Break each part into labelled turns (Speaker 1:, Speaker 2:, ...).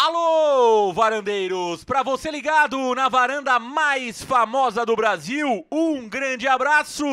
Speaker 1: Alô, varandeiros! Para você ligado na varanda mais famosa do Brasil, um grande abraço!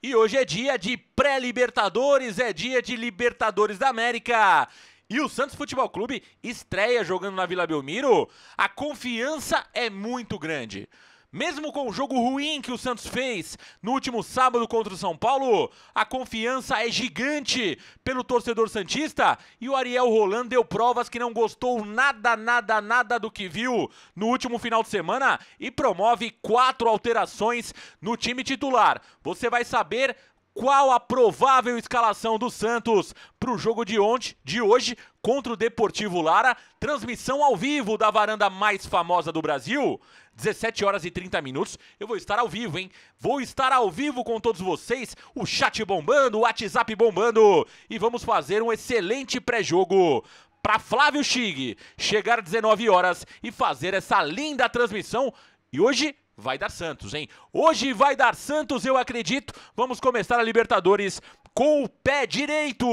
Speaker 1: E hoje é dia de pré-Libertadores, é dia de Libertadores da América. E o Santos Futebol Clube estreia jogando na Vila Belmiro. A confiança é muito grande. Mesmo com o jogo ruim que o Santos fez no último sábado contra o São Paulo, a confiança é gigante pelo torcedor Santista e o Ariel Rolando deu provas que não gostou nada, nada, nada do que viu no último final de semana e promove quatro alterações no time titular. Você vai saber qual a provável escalação do Santos para o jogo de, ontem, de hoje contra o Deportivo Lara. Transmissão ao vivo da varanda mais famosa do Brasil. 17 horas e 30 minutos. Eu vou estar ao vivo, hein? Vou estar ao vivo com todos vocês. O chat bombando, o WhatsApp bombando. E vamos fazer um excelente pré-jogo para Flávio Chig chegar às 19 horas e fazer essa linda transmissão. E hoje Vai dar Santos, hein? Hoje vai dar Santos, eu acredito. Vamos começar a Libertadores com o pé direito.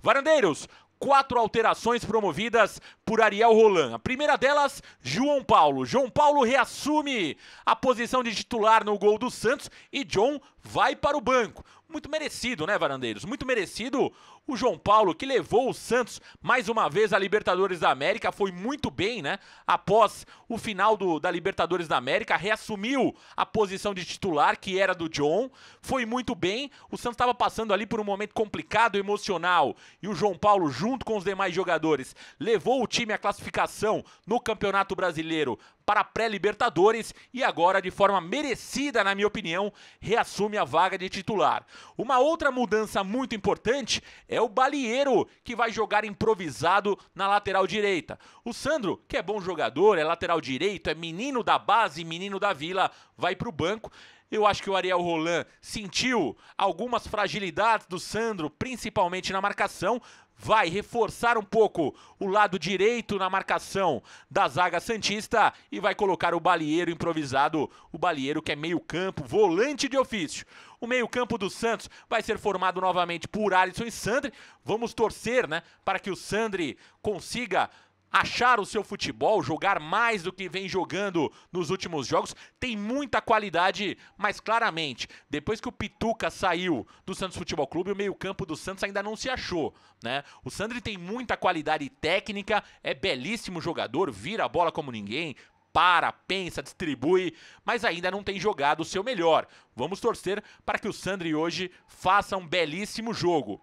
Speaker 1: Varandeiros, quatro alterações promovidas por Ariel Roland. A primeira delas, João Paulo. João Paulo reassume a posição de titular no gol do Santos e John vai para o banco. Muito merecido, né, Varandeiros? Muito merecido o João Paulo, que levou o Santos mais uma vez à Libertadores da América. Foi muito bem, né? Após o final do, da Libertadores da América, reassumiu a posição de titular, que era do John. Foi muito bem. O Santos estava passando ali por um momento complicado, emocional. E o João Paulo, junto com os demais jogadores, levou o time à classificação no Campeonato Brasileiro para a pré-Libertadores e agora, de forma merecida, na minha opinião, reassume a vaga de titular. Uma outra mudança muito importante é o Balieiro, que vai jogar improvisado na lateral direita. O Sandro, que é bom jogador, é lateral direito, é menino da base, menino da vila, vai para o banco. Eu acho que o Ariel Roland sentiu algumas fragilidades do Sandro, principalmente na marcação, vai reforçar um pouco o lado direito na marcação da zaga Santista e vai colocar o Balieiro improvisado, o Balieiro que é meio-campo, volante de ofício. O meio-campo do Santos vai ser formado novamente por Alisson e Sandri. Vamos torcer, né, para que o Sandri consiga achar o seu futebol, jogar mais do que vem jogando nos últimos jogos, tem muita qualidade, mas claramente, depois que o Pituca saiu do Santos Futebol Clube, o meio-campo do Santos ainda não se achou, né? O Sandri tem muita qualidade técnica, é belíssimo jogador, vira a bola como ninguém, para, pensa, distribui, mas ainda não tem jogado o seu melhor. Vamos torcer para que o Sandri hoje faça um belíssimo jogo.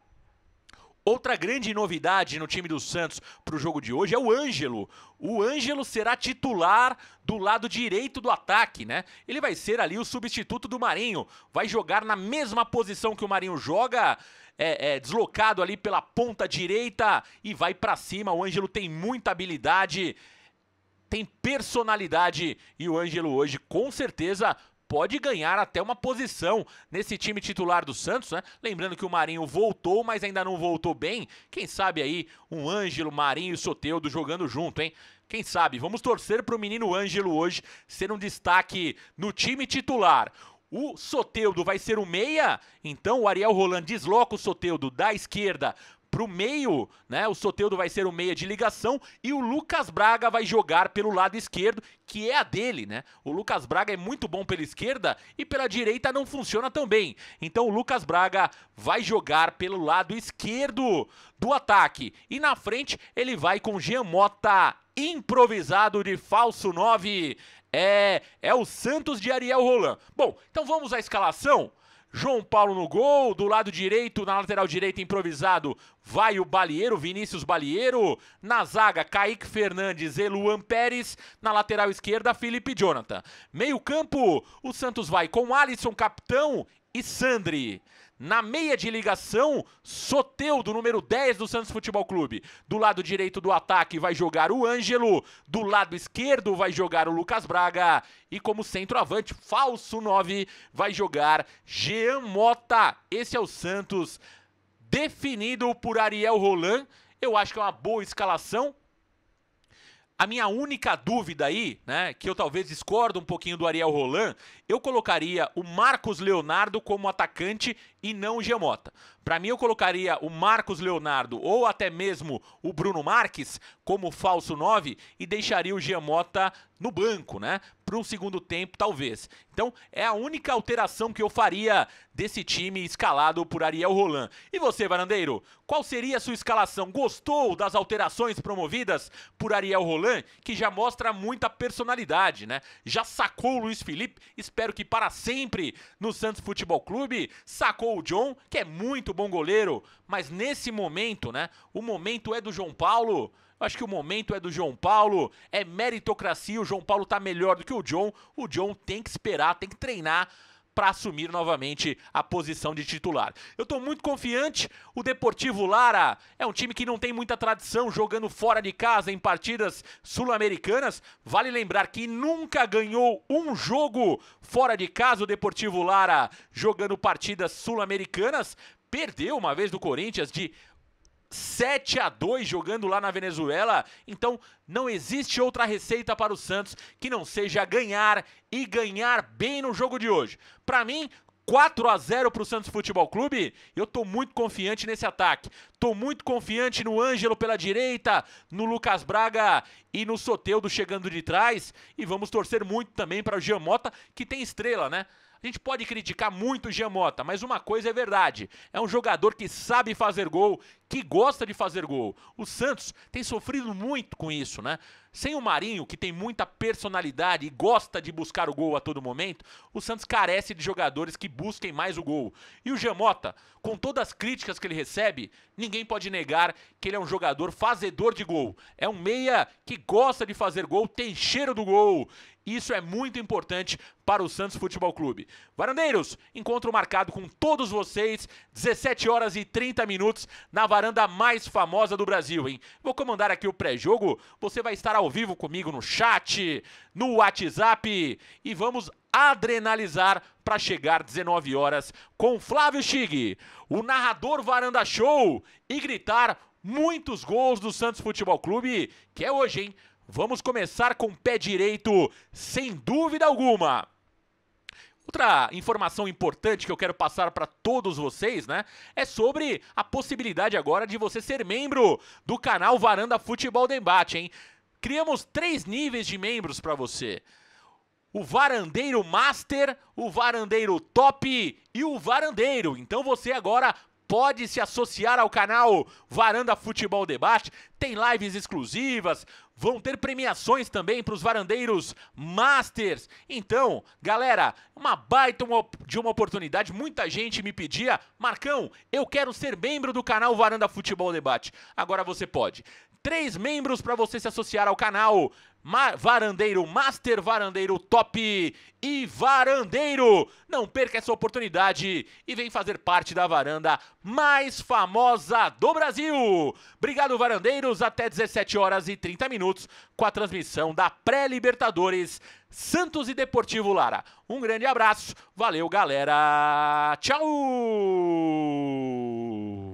Speaker 1: Outra grande novidade no time do Santos para o jogo de hoje é o Ângelo. O Ângelo será titular do lado direito do ataque, né? Ele vai ser ali o substituto do Marinho. Vai jogar na mesma posição que o Marinho joga, é, é deslocado ali pela ponta direita e vai para cima. O Ângelo tem muita habilidade, tem personalidade e o Ângelo hoje com certeza pode ganhar até uma posição nesse time titular do Santos, né? Lembrando que o Marinho voltou, mas ainda não voltou bem. Quem sabe aí um Ângelo, Marinho e Soteudo jogando junto, hein? Quem sabe? Vamos torcer para o menino Ângelo hoje ser um destaque no time titular. O Soteudo vai ser o meia, então o Ariel Roland desloca o Soteudo da esquerda pro meio, né? O Soteudo vai ser o meia de ligação e o Lucas Braga vai jogar pelo lado esquerdo, que é a dele, né? O Lucas Braga é muito bom pela esquerda e pela direita não funciona tão bem. Então o Lucas Braga vai jogar pelo lado esquerdo do ataque. E na frente ele vai com Jean Mota improvisado de falso 9. É, é o Santos de Ariel Roland. Bom, então vamos à escalação. João Paulo no gol, do lado direito, na lateral direita improvisado, vai o Balieiro, Vinícius Balieiro, na zaga Kaique Fernandes e Luan Pérez, na lateral esquerda Felipe Jonathan. Meio campo, o Santos vai com Alisson capitão e Sandri. Na meia de ligação, Soteudo, número 10 do Santos Futebol Clube. Do lado direito do ataque vai jogar o Ângelo. Do lado esquerdo vai jogar o Lucas Braga. E como centroavante, falso 9, vai jogar Jean Mota. Esse é o Santos definido por Ariel Roland. Eu acho que é uma boa escalação. A minha única dúvida aí, né, que eu talvez discordo um pouquinho do Ariel Roland, eu colocaria o Marcos Leonardo como atacante e não o Gemota. Para mim, eu colocaria o Marcos Leonardo ou até mesmo o Bruno Marques como falso 9 e deixaria o Gemota no banco, né? Para um segundo tempo, talvez. Então, é a única alteração que eu faria desse time escalado por Ariel Roland. E você, Varandeiro, qual seria a sua escalação? Gostou das alterações promovidas por Ariel Roland, que já mostra muita personalidade, né? Já sacou o Luiz Felipe, espero que para sempre no Santos Futebol Clube, sacou o John, que é muito bom goleiro, mas nesse momento, né? O momento é do João Paulo. Eu acho que o momento é do João Paulo, é meritocracia. O João Paulo tá melhor do que o John. O John tem que esperar, tem que treinar para assumir novamente a posição de titular. Eu estou muito confiante. O Deportivo Lara é um time que não tem muita tradição jogando fora de casa em partidas sul-americanas. Vale lembrar que nunca ganhou um jogo fora de casa o Deportivo Lara jogando partidas sul-americanas. Perdeu uma vez do Corinthians de 7 a 2 jogando lá na Venezuela. Então, não existe outra receita para o Santos que não seja ganhar e ganhar bem no jogo de hoje. Para mim, 4 a 0 para o Santos Futebol Clube. Eu tô muito confiante nesse ataque. Tô muito confiante no Ângelo pela direita, no Lucas Braga e no Soteudo chegando de trás. E vamos torcer muito também para o Giamota, que tem estrela, né? gente pode criticar muito o Giamota, mas uma coisa é verdade: é um jogador que sabe fazer gol, que gosta de fazer gol. O Santos tem sofrido muito com isso, né? Sem o Marinho, que tem muita personalidade e gosta de buscar o gol a todo momento, o Santos carece de jogadores que busquem mais o gol. E o Gemota, com todas as críticas que ele recebe, ninguém pode negar que ele é um jogador fazedor de gol. É um meia que gosta de fazer gol, tem cheiro do gol. Isso é muito importante para o Santos Futebol Clube. Varandeiros, encontro marcado com todos vocês, 17 horas e 30 minutos, na varanda mais famosa do Brasil, hein? Vou comandar aqui o pré-jogo, você vai estar ao vivo comigo no chat, no WhatsApp, e vamos adrenalizar para chegar 19 horas com Flávio Chig, o narrador Varanda Show, e gritar muitos gols do Santos Futebol Clube, que é hoje, hein? Vamos começar com o pé direito, sem dúvida alguma. Outra informação importante que eu quero passar para todos vocês, né, é sobre a possibilidade agora de você ser membro do canal Varanda Futebol Debate, hein? Criamos três níveis de membros para você. O varandeiro master, o varandeiro top e o varandeiro. Então você agora pode se associar ao canal Varanda Futebol Debate. Tem lives exclusivas, vão ter premiações também para os varandeiros Masters. Então, galera, uma baita de uma oportunidade. Muita gente me pedia, Marcão, eu quero ser membro do canal Varanda Futebol Debate. Agora você pode três membros para você se associar ao canal. Ma varandeiro, Master Varandeiro Top e Varandeiro. Não perca essa oportunidade e vem fazer parte da varanda mais famosa do Brasil. Obrigado, Varandeiros, até 17 horas e 30 minutos com a transmissão da Pré-Libertadores Santos e Deportivo Lara. Um grande abraço, valeu, galera. Tchau!